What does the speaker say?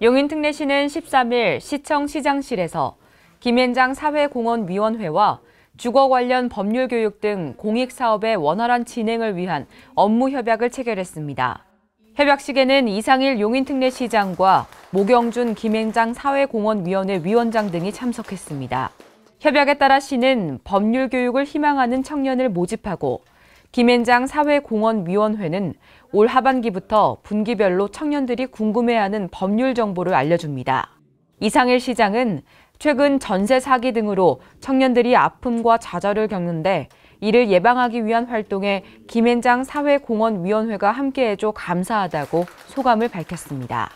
용인특례시는 13일 시청 시장실에서 김앤장 사회공헌위원회와 주거 관련 법률 교육 등 공익 사업의 원활한 진행을 위한 업무 협약을 체결했습니다. 협약식에는 이상일 용인특례시장과 모경준 김앤장 사회공헌위원회 위원장 등이 참석했습니다. 협약에 따라 시는 법률 교육을 희망하는 청년을 모집하고 김앤장 사회공헌위원회는 올 하반기부터 분기별로 청년들이 궁금해하는 법률 정보를 알려줍니다. 이상일 시장은 최근 전세 사기 등으로 청년들이 아픔과 좌절을 겪는데 이를 예방하기 위한 활동에 김앤장 사회공헌위원회가 함께해줘 감사하다고 소감을 밝혔습니다.